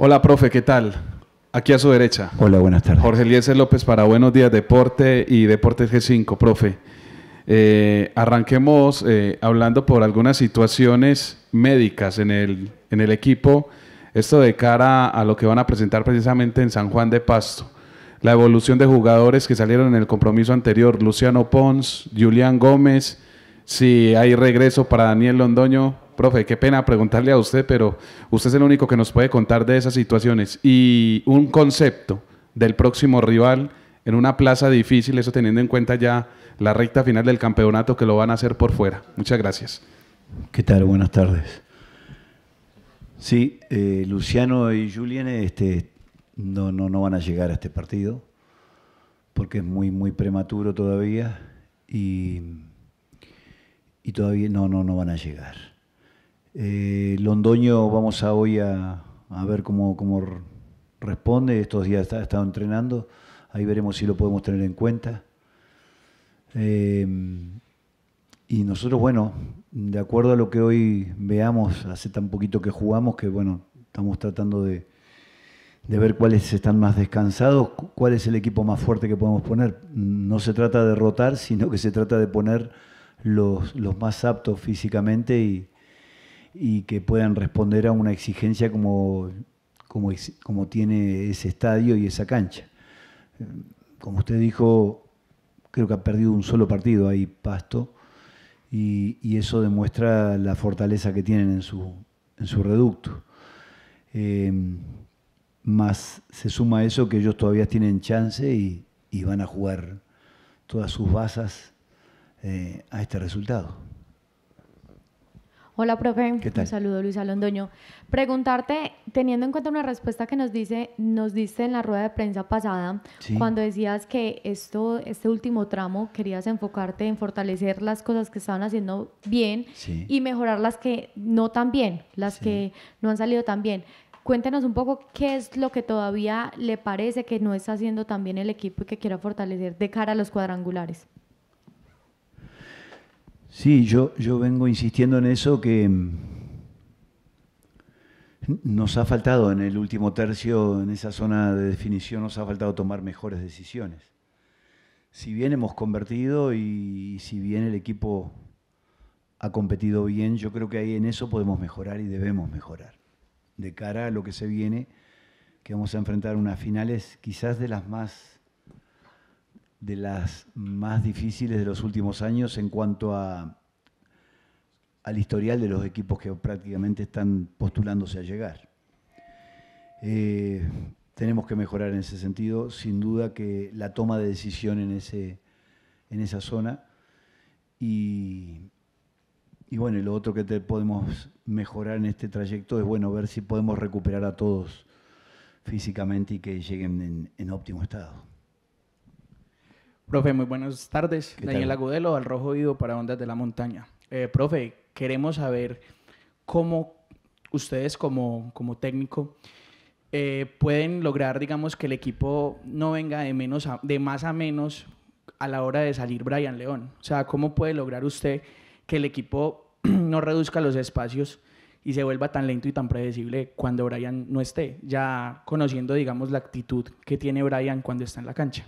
Hola, profe, ¿qué tal? Aquí a su derecha. Hola, buenas tardes. Jorge Eliezer López para Buenos Días Deporte y Deportes G5, profe. Eh, arranquemos eh, hablando por algunas situaciones médicas en el, en el equipo. Esto de cara a lo que van a presentar precisamente en San Juan de Pasto. La evolución de jugadores que salieron en el compromiso anterior, Luciano Pons, Julián Gómez, si hay regreso para Daniel Londoño, profe, qué pena preguntarle a usted, pero usted es el único que nos puede contar de esas situaciones. Y un concepto del próximo rival en una plaza difícil, eso teniendo en cuenta ya la recta final del campeonato que lo van a hacer por fuera. Muchas gracias. ¿Qué tal? Buenas tardes. Sí, eh, Luciano y Julien este, no, no, van a llegar a este partido porque es muy, muy prematuro todavía y, todavía no, no, no van a llegar. Eh, Londoño, vamos a hoy a, ver cómo, responde. Estos días ha estado entrenando. Ahí veremos si lo podemos tener en cuenta. Eh, y nosotros, bueno, de acuerdo a lo que hoy veamos, hace tan poquito que jugamos, que bueno, estamos tratando de, ver cuáles están más descansados, cuál es el equipo más fuerte que podemos poner. No se trata de rotar, sino que se trata de poner los, los más aptos físicamente y, y que puedan responder a una exigencia como, como, tiene ese estadio y esa cancha. Como usted dijo, creo que ha perdido un solo partido ahí Pasto y, eso demuestra la fortaleza que tienen en su, en su reducto. Eh, más se suma a eso que ellos todavía tienen chance y, van a jugar todas sus basas eh, a este resultado. Hola, profe. ¿Qué Un saludo, Luis Alondoño. Preguntarte, teniendo en cuenta una respuesta que nos dice, nos diste en la rueda de prensa pasada, cuando decías que esto, este último tramo querías enfocarte en fortalecer las cosas que estaban haciendo bien y mejorar las que no tan bien, las que no han salido tan bien. Cuéntenos un poco qué es lo que todavía le parece que no está haciendo tan bien el equipo y que quiera fortalecer de cara a los cuadrangulares. Sí, yo, yo vengo insistiendo en eso que mm, nos ha faltado en el último tercio, en esa zona de definición, nos ha faltado tomar mejores decisiones. Si bien hemos convertido y si bien el equipo ha competido bien, yo creo que ahí en eso podemos mejorar y debemos mejorar. De cara a lo que se viene, que vamos a enfrentar unas finales quizás de las más de las más difíciles de los últimos años en cuanto a, al historial de los equipos que prácticamente están postulándose a llegar. Eh, tenemos que mejorar en ese sentido, sin duda que la toma de decisión en, ese, en esa zona y, bueno, lo otro que podemos mejorar en este trayecto es bueno ver si podemos recuperar a todos físicamente y que lleguen en óptimo estado. Profe, muy buenas tardes. Daniel Agudelo, al Rojo Vivo para Ondas de la Montaña. Eh, profe, queremos saber cómo ustedes como, como técnico eh, pueden lograr, digamos, que el equipo no venga de, menos de más a menos a la hora de salir Brian León. O sea, ¿cómo puede lograr usted que el equipo no reduzca los espacios y se vuelva tan lento y tan predecible cuando Brian no esté? Ya conociendo, digamos, la actitud que tiene Brian cuando está en la cancha.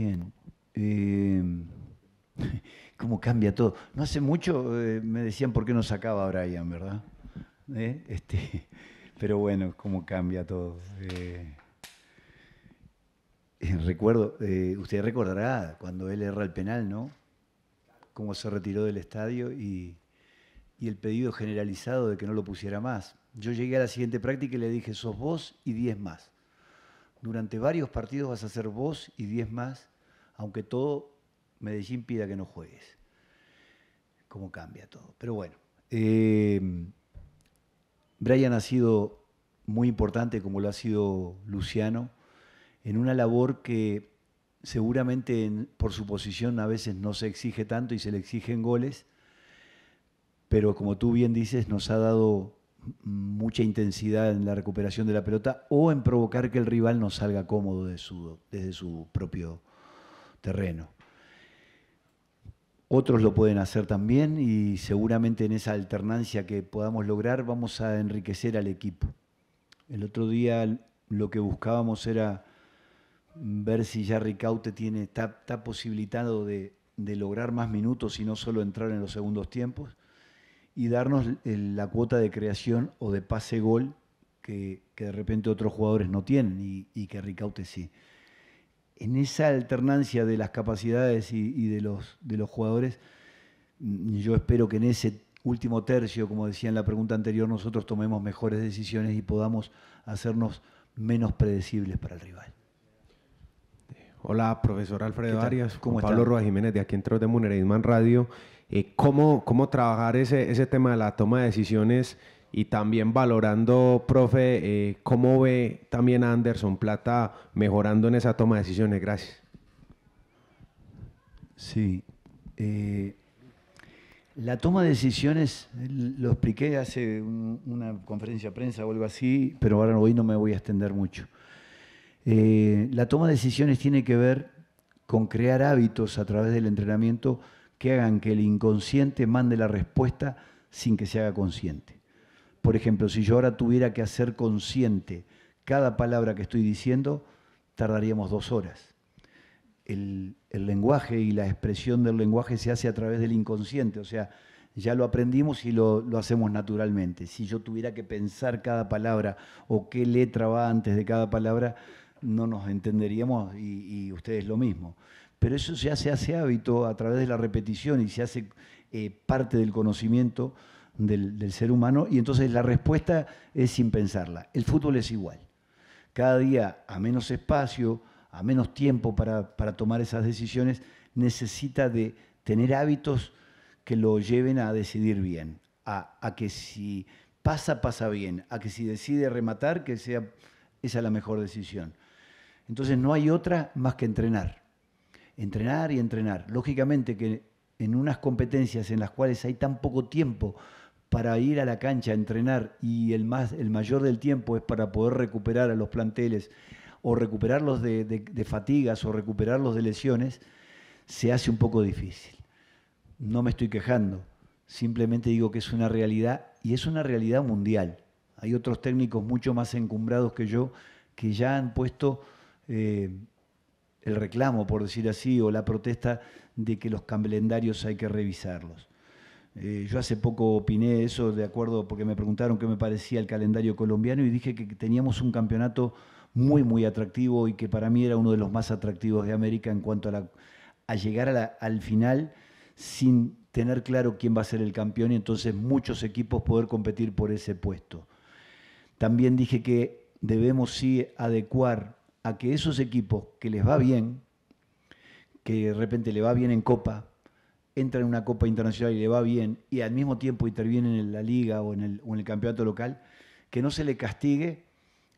Bien. Em, ¿Cómo cambia todo? No hace mucho eh, me decían por qué no sacaba a Brian, ¿verdad? ¿Eh? Este, pero bueno, cómo cambia todo. Eh, recuerdo, usted recordará cuando él erra el penal, ¿no? Cómo se retiró del estadio y, y el pedido generalizado de que no lo pusiera más. Yo llegué a la siguiente práctica y le dije, sos vos y diez más. Durante varios partidos vas a ser vos y diez más aunque todo Medellín pida que no juegues. Cómo cambia todo. Pero bueno, eh, Brian ha sido muy importante, como lo ha sido Luciano, en una labor que seguramente por su posición a veces no se exige tanto y se le exigen goles, pero como tú bien dices, nos ha dado mucha intensidad en la recuperación de la pelota o en provocar que el rival no salga cómodo desde su propio terreno. Otros lo pueden hacer también y seguramente en esa alternancia que podamos lograr vamos a enriquecer al equipo. El otro día lo que buscábamos era ver si ya Ricaute tiene, está, posibilitado de, lograr más minutos y no solo entrar en los segundos tiempos y darnos la cuota de creación o de pase-gol que, de repente otros jugadores no tienen y que Ricaute sí en esa alternancia de las capacidades y, de, los, de los jugadores, mm, yo espero que en ese último tercio, como decía en la pregunta anterior, nosotros tomemos mejores decisiones y podamos hacernos menos predecibles para el rival. Eh, hola, profesor Alfredo Arias, ¿Cómo Pablo Rojas Jiménez de aquí en de Munera Radio. Eh, ¿cómo, ¿Cómo trabajar ese, ese tema de la toma de decisiones? y también valorando, profe, eh, cómo ve también a Anderson Plata mejorando en esa toma de decisiones. Gracias. Sí. Eh, la toma de decisiones, lo expliqué hace una conferencia de prensa o algo así, pero ahora hoy no me voy a extender mucho. Eh, la toma de decisiones tiene que ver con crear hábitos a través del entrenamiento que hagan que el inconsciente mande la respuesta sin que se haga consciente. Por ejemplo, si yo ahora tuviera que hacer consciente cada palabra que estoy diciendo, tardaríamos dos horas. El, lenguaje y la expresión del lenguaje se hace a través del inconsciente, o sea, ya lo aprendimos y lo, hacemos naturalmente. Si yo tuviera que pensar cada palabra o qué letra va antes de cada palabra, no nos entenderíamos y, ustedes lo mismo. Pero eso se hace hábito a través de la repetición y se hace eh, parte del conocimiento del, ser humano y entonces la respuesta es sin pensarla. El fútbol es igual. Cada día a menos espacio, a menos tiempo para, tomar esas decisiones, necesita de tener hábitos que lo lleven a decidir bien, a, que si pasa, pasa bien, a que si decide rematar, que sea esa la mejor decisión. Entonces no hay otra más que entrenar. Entrenar y entrenar. Lógicamente que en unas competencias en las cuales hay tan poco tiempo para ir a la cancha a entrenar y el, más, el mayor del tiempo es para poder recuperar a los planteles o recuperarlos de, fatigas o recuperarlos de lesiones, se hace un poco difícil. No me estoy quejando, simplemente digo que es una realidad y es una realidad mundial. Hay otros técnicos mucho más encumbrados que yo que ya han puesto eh, el reclamo, por decir así, o la protesta de que los calendarios hay que revisarlos. Eh, yo hace poco opiné eso de acuerdo porque me preguntaron qué me parecía el calendario colombiano y dije que teníamos un campeonato muy, muy atractivo y que para mí era uno de los más atractivos de América en cuanto a, llegar al final sin tener claro quién va a ser el campeón y entonces muchos equipos poder competir por ese puesto. También dije que debemos sí adecuar a que esos equipos que les va bien, que de repente le va bien en Copa, entra en una Copa Internacional y le va bien, y al mismo tiempo interviene en la liga o en el, campeonato local, que no se le castigue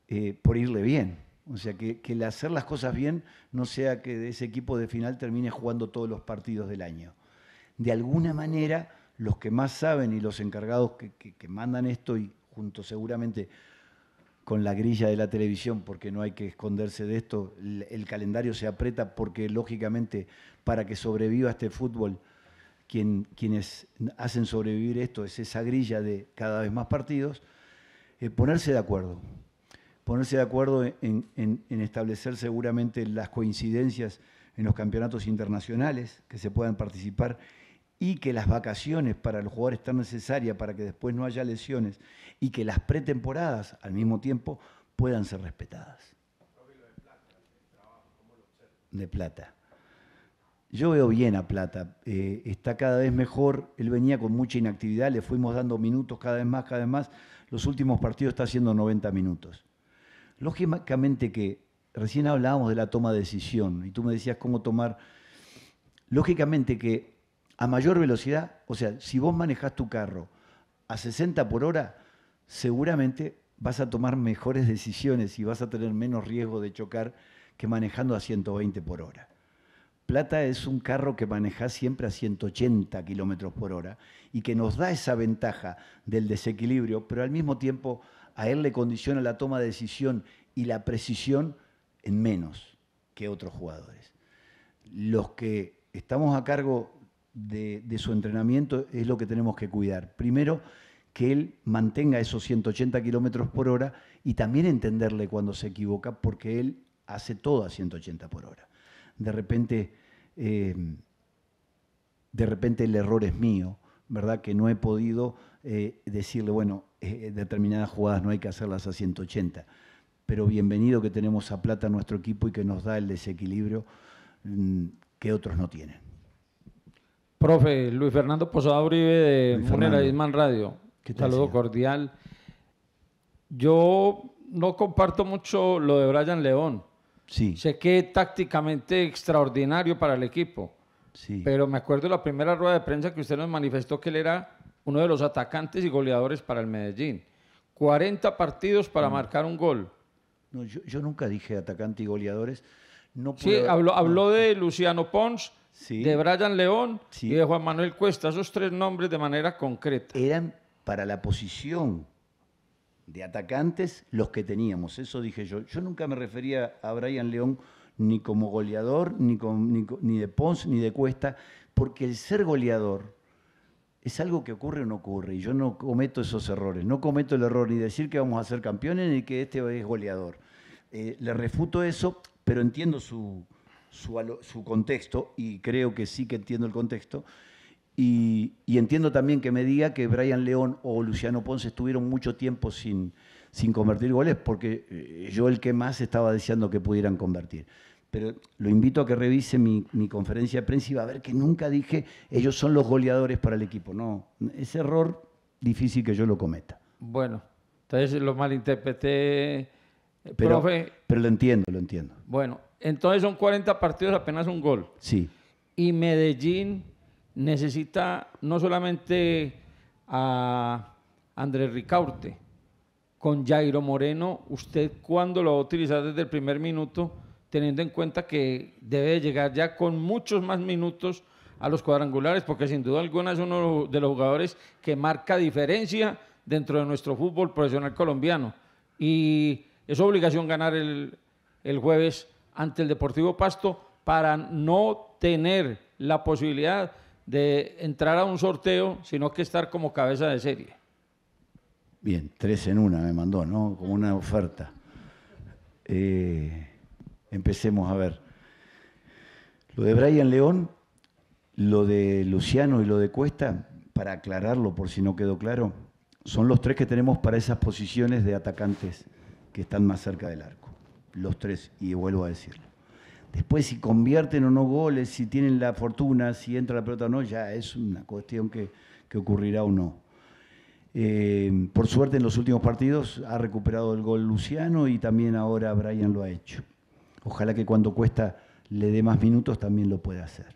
eh, por irle bien. O sea, que, el hacer las cosas bien no sea que ese equipo de final termine jugando todos los partidos del año. De alguna manera, los que más saben y los encargados que, mandan esto, y junto seguramente con la grilla de la televisión, porque no hay que esconderse de esto, el calendario se aprieta porque lógicamente para que sobreviva este fútbol quienes hacen sobrevivir esto es esa grilla de cada vez más partidos, eh, ponerse de acuerdo. Ponerse de acuerdo en, establecer seguramente las coincidencias en los campeonatos internacionales que se puedan participar y que las vacaciones para los jugadores están necesarias para que después no haya lesiones y que las pretemporadas al mismo tiempo puedan ser respetadas. De plata. Yo veo bien a Plata, eh, está cada vez mejor, él venía con mucha inactividad, le fuimos dando minutos cada vez más, cada vez más, los últimos partidos está haciendo 90 minutos. Lógicamente que recién hablábamos de la toma de decisión y tú me decías cómo tomar, lógicamente que a mayor velocidad, o sea, si vos manejás tu carro a 60 por hora, seguramente vas a tomar mejores decisiones y vas a tener menos riesgo de chocar que manejando a 120 por hora. Plata es un carro que maneja siempre a 180 kilómetros por hora y que nos da esa ventaja del desequilibrio, pero al mismo tiempo a él le condiciona la toma de decisión y la precisión en menos que otros jugadores. Los que estamos a cargo de, su entrenamiento es lo que tenemos que cuidar. Primero, que él mantenga esos 180 kilómetros por hora y también entenderle cuando se equivoca, porque él hace todo a 180 por hora de repente, eh, de repente el error es mío, ¿verdad? Que no he podido eh, decirle, bueno, eh, determinadas jugadas no hay que hacerlas a 180. Pero bienvenido que tenemos a Plata nuestro equipo y que nos da el desequilibrio mm, que otros no tienen. Profe, Luis Fernando Posada Uribe de Munera Isman Radio. Saludo cordial. Yo no comparto mucho lo de Brian León. Sé que tácticamente extraordinario para el equipo. Sí. Pero me acuerdo de la primera rueda de prensa que usted nos manifestó que él era uno de los atacantes y goleadores para el Medellín. 40 partidos para mm. marcar un gol. No, yo, nunca dije atacante y goleadores. No sí, habló, de Luciano Pons, de Brian León y de Juan Manuel Cuesta. Esos tres nombres de manera concreta. Eran para la posición de atacantes los que teníamos. Eso dije yo. Yo nunca me refería a Brian León ni como goleador, ni, ni, de Pons, ni de Cuesta, porque el ser goleador es algo que ocurre o no ocurre, y yo no cometo esos errores, no cometo el error ni decir que vamos a ser campeones ni que este es goleador. Eh, le refuto eso, pero entiendo su contexto, y creo que sí que entiendo el contexto, y, entiendo también que me diga que Brian León o Luciano Ponce estuvieron mucho tiempo sin, sin convertir goles, porque eh, yo el que más estaba deseando que pudieran convertir. Pero lo invito a que revise mi, conferencia de prensa y va a ver que nunca dije ellos son los goleadores para el equipo. No, ese error difícil que yo lo cometa. Bueno, entonces lo malinterpreté. Eh, pero, pero lo entiendo, lo entiendo. Bueno, entonces son 40 partidos, apenas un gol. Sí. Y Medellín necesita no solamente a Andrés Ricaurte, con Jairo Moreno, ¿usted cuando lo va a utilizar desde el primer minuto, teniendo en cuenta que debe llegar ya con muchos más minutos a los cuadrangulares? Porque sin duda alguna es uno de los jugadores que marca diferencia dentro de nuestro fútbol profesional colombiano. Y es obligación ganar el, el jueves ante el Deportivo Pasto para no tener la posibilidad de entrar a un sorteo, sino que estar como cabeza de serie. Bien, tres en una me mandó, ¿no? Como una oferta. Eh, empecemos a ver. Lo de Brian León, lo de Luciano y lo de Cuesta, para aclararlo por si no quedó claro, son los tres que tenemos para esas posiciones de atacantes que están más cerca del arco. Los tres, y vuelvo a decirlo. Después si convierten o no goles, si tienen la fortuna, si entra la pelota o no, ya es una cuestión que, ocurrirá o no. Eh, por suerte en los últimos partidos ha recuperado el gol Luciano y también ahora Brian lo ha hecho. Ojalá que cuando cuesta le dé más minutos también lo pueda hacer.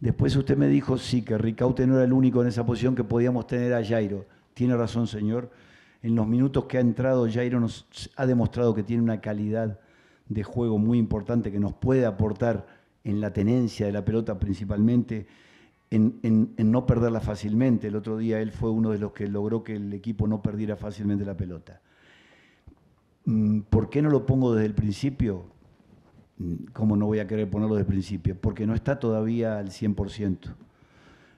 Después usted me dijo, sí, que Ricaute no era el único en esa posición que podíamos tener a Jairo. Tiene razón, señor. En los minutos que ha entrado, Jairo nos ha demostrado que tiene una calidad de juego muy importante que nos puede aportar en la tenencia de la pelota principalmente, en, no perderla fácilmente. El otro día él fue uno de los que logró que el equipo no perdiera fácilmente la pelota. Mm, ¿Por qué no lo pongo desde el principio? Mm, ¿Cómo no voy a querer ponerlo desde el principio? Porque no está todavía al 100%.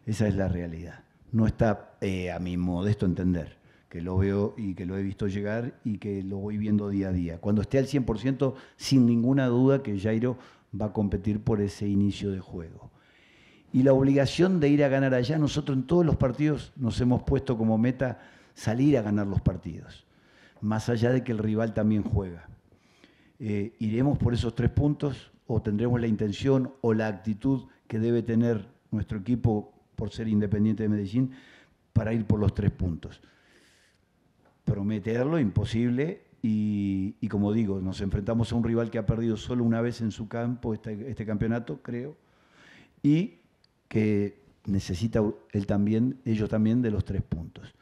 Esa es la realidad. No está eh, a mi modesto entender que lo veo y que lo he visto llegar y que lo voy viendo día a día. Cuando esté al 100%, sin ninguna duda que Jairo va a competir por ese inicio de juego. Y la obligación de ir a ganar allá, nosotros en todos los partidos nos hemos puesto como meta salir a ganar los partidos, más allá de que el rival también juega. Eh, iremos por esos tres puntos o tendremos la intención o la actitud que debe tener nuestro equipo por ser independiente de Medellín para ir por los tres puntos prometer lo imposible y, como digo, nos enfrentamos a un rival que ha perdido solo una vez en su campo este, este, campeonato, creo, y que necesita él también, ellos también de los tres puntos.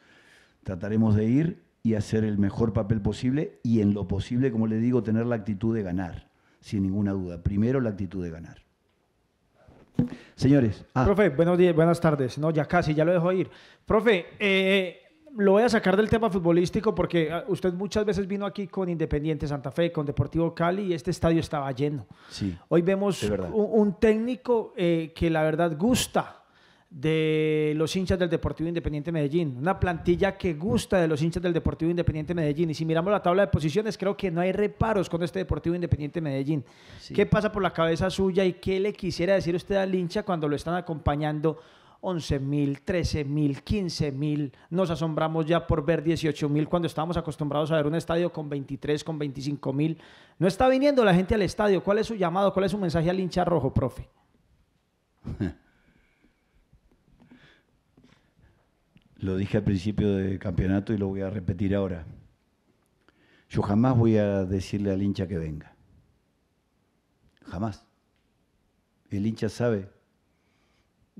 Trataremos de ir y hacer el mejor papel posible y en lo posible, como le digo, tener la actitud de ganar, sin ninguna duda. Primero la actitud de ganar. Señores. Ah. Profe, buenos días, buenas tardes. No, ya casi, ya lo dejo ir. Profe, eh, lo voy a sacar del tema futbolístico porque ah, usted muchas veces vino aquí con Independiente Santa Fe, con Deportivo Cali y este estadio estaba lleno. Sí, Hoy vemos un, técnico eh, que la verdad gusta de los hinchas del Deportivo Independiente Medellín, una plantilla que gusta de los hinchas del Deportivo Independiente Medellín. Y si miramos la tabla de posiciones, creo que no hay reparos con este Deportivo Independiente Medellín. ¿Qué pasa por la cabeza suya y qué le quisiera decir usted al hincha cuando lo están acompañando? 11.000, 13.000, 15.000. Nos asombramos ya por ver 18.000 cuando estábamos acostumbrados a ver un estadio con 23, con 25.000. No está viniendo la gente al estadio. ¿Cuál es su llamado? ¿Cuál es su mensaje al hincha rojo, profe? Lo dije al principio del campeonato y lo voy a repetir ahora. Yo jamás voy a decirle al hincha que venga. Jamás. El hincha sabe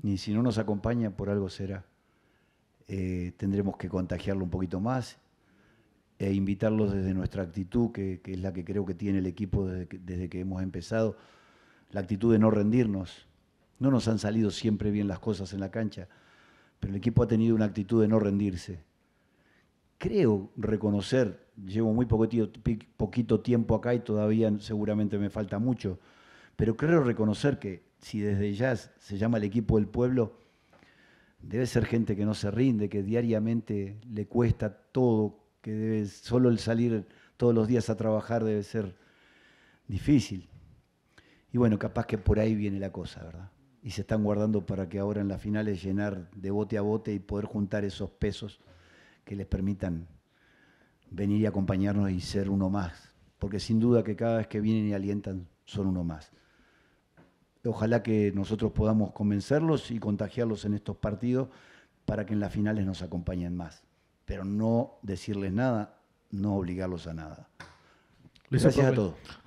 y si no nos acompaña, por algo será. Eh, tendremos que contagiarlo un poquito más e invitarlos desde nuestra actitud, que, es la que creo que tiene el equipo desde que, desde que hemos empezado, la actitud de no rendirnos. No nos han salido siempre bien las cosas en la cancha, pero el equipo ha tenido una actitud de no rendirse. Creo reconocer, llevo muy poquito, poquito tiempo acá y todavía seguramente me falta mucho, pero creo reconocer que si desde ya se llama el equipo del pueblo, debe ser gente que no se rinde, que diariamente le cuesta todo, que solo el salir todos los días a trabajar debe ser difícil. Y bueno, capaz que por ahí viene la cosa, ¿verdad? Y se están guardando para que ahora en las finales llenar de bote a bote y poder juntar esos pesos que les permitan venir y acompañarnos y ser uno más. Porque sin duda que cada vez que vienen y alientan son uno más. Ojalá que nosotros podamos convencerlos y contagiarlos en estos partidos para que en las finales nos acompañen más. Pero no decirles nada, no obligarlos a nada. Gracias a todos.